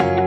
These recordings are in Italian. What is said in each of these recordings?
you.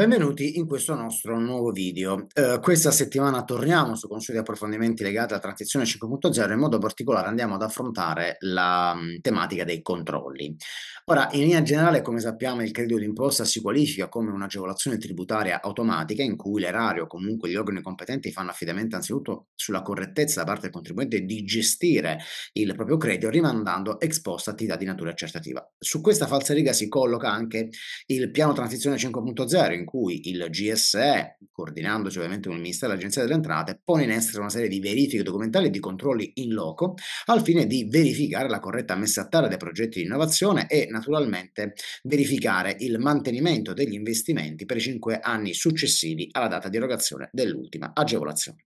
Benvenuti in questo nostro nuovo video. Eh, questa settimana torniamo su consigli di approfondimenti legati alla transizione 5.0, in modo particolare andiamo ad affrontare la mh, mm, tematica dei controlli. Ora, in linea generale, come sappiamo, il credito d'imposta si qualifica come un'agevolazione tributaria automatica in cui l'erario o comunque gli organi competenti fanno affidamento anzitutto sulla correttezza da parte del contribuente di gestire il proprio credito rimandando ex post attività di natura accertativa. Su questa falsa riga si colloca anche il piano transizione 5.0 in cui il GSE, coordinandosi ovviamente con il Ministero dell'Agenzia delle Entrate, pone in essere una serie di verifiche documentali e di controlli in loco al fine di verificare la corretta messa a terra dei progetti di innovazione e naturalmente verificare il mantenimento degli investimenti per i cinque anni successivi alla data di erogazione dell'ultima agevolazione.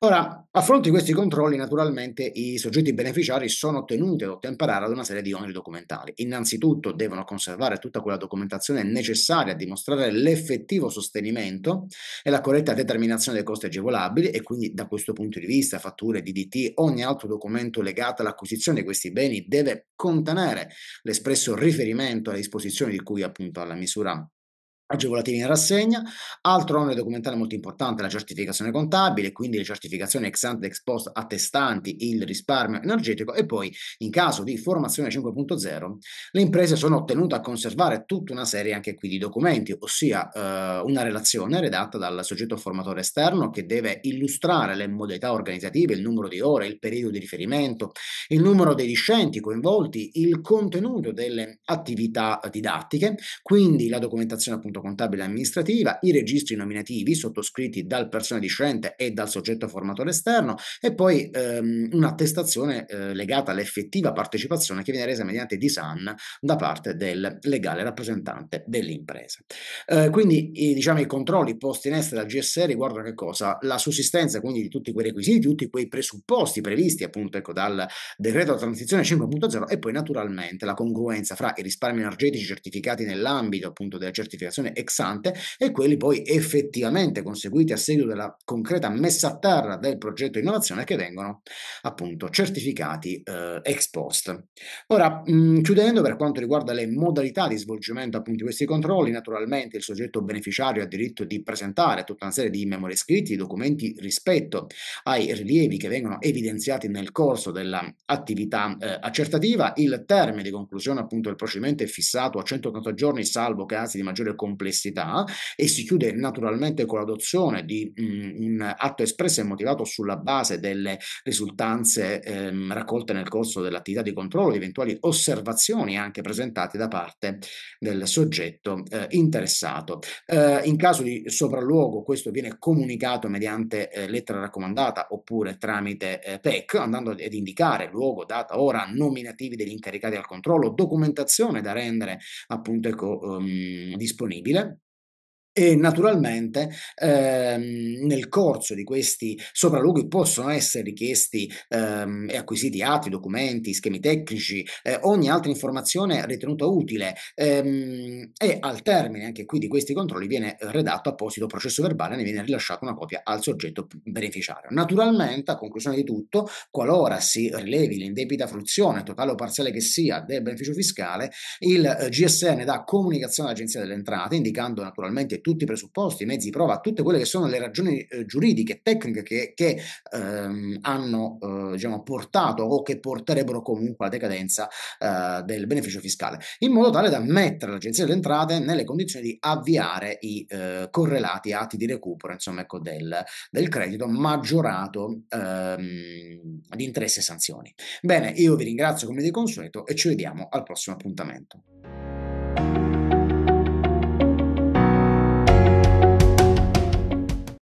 Ora, a fronte di questi controlli, naturalmente i soggetti beneficiari sono tenuti ad ottemperare ad una serie di oneri documentali. Innanzitutto devono conservare tutta quella documentazione necessaria a dimostrare l'effettivo sostenimento e la corretta determinazione dei costi agevolabili e quindi da questo punto di vista fatture, DDT, ogni altro documento legato all'acquisizione di questi beni deve contenere l'espresso riferimento alle disposizioni di cui appunto alla misura agevolativi in rassegna. Altro onere documentale molto importante è la certificazione contabile, quindi le certificazioni ex ante ex post attestanti il risparmio energetico e poi in caso di formazione 5.0 le imprese sono tenute a conservare tutta una serie anche qui di documenti, ossia eh, una relazione redatta dal soggetto formatore esterno che deve illustrare le modalità organizzative, il numero di ore, il periodo di riferimento, il numero dei discenti coinvolti, il contenuto delle attività didattiche, quindi la documentazione appunto contabile e amministrativa, i registri nominativi sottoscritti dal personale discente e dal soggetto formatore esterno e poi ehm, un'attestazione eh, legata all'effettiva partecipazione che viene resa mediante DISAN da parte del legale rappresentante dell'impresa. Eh, quindi i, diciamo, i controlli posti in essere dal GSE riguardano che cosa? La sussistenza quindi di tutti quei requisiti, di tutti quei presupposti previsti appunto ecco, dal decreto transizione 5.0 e poi naturalmente la congruenza fra i risparmi energetici certificati nell'ambito appunto della certificazione valutazione ex ante e quelli poi effettivamente conseguiti a seguito della concreta messa a terra del progetto innovazione che vengono appunto certificati eh, ex post. Ora, mh, mm, chiudendo per quanto riguarda le modalità di svolgimento appunto di questi controlli, naturalmente il soggetto beneficiario ha diritto di presentare tutta una serie di memoria scritti, documenti rispetto ai rilievi che vengono evidenziati nel corso dell'attività eh, accertativa. Il termine di conclusione appunto del procedimento è fissato a 180 giorni, salvo casi di maggiore complessità complessità e si chiude naturalmente con l'adozione di mh, mhmm, un atto espresso e motivato sulla base delle risultanze ehm, raccolte nel corso dell'attività di controllo, eventuali osservazioni anche presentate da parte del soggetto eh, interessato. Eh, in caso di sopralluogo questo viene comunicato mediante eh, lettera raccomandata oppure tramite eh, PEC, andando ad indicare luogo, data, ora, nominativi degli incaricati al controllo, documentazione da rendere appunto ecco, um, disponibile Milan E naturalmente ehm, nel corso di questi sopralluoghi possono essere richiesti ehm, e acquisiti atti, documenti, schemi tecnici, eh, ogni altra informazione ritenuta utile ehm, e al termine anche qui di questi controlli viene redatto apposito processo verbale e ne viene rilasciata una copia al soggetto beneficiario. Naturalmente a conclusione di tutto, qualora si rilevi l'indebita fruizione, totale o parziale che sia, del beneficio fiscale, il GSN dà comunicazione all'Agenzia delle Entrate indicando naturalmente tutti i presupposti, i mezzi di prova, tutte quelle che sono le ragioni eh, giuridiche, tecniche che, che ehm, hanno eh, diciamo, portato o che porterebbero comunque alla decadenza eh, del beneficio fiscale, in modo tale da mettere l'Agenzia delle Entrate nelle condizioni di avviare i eh, correlati atti di recupero insomma, ecco, del, del credito maggiorato ehm, di interesse e sanzioni. Bene, io vi ringrazio come di consueto e ci vediamo al prossimo appuntamento.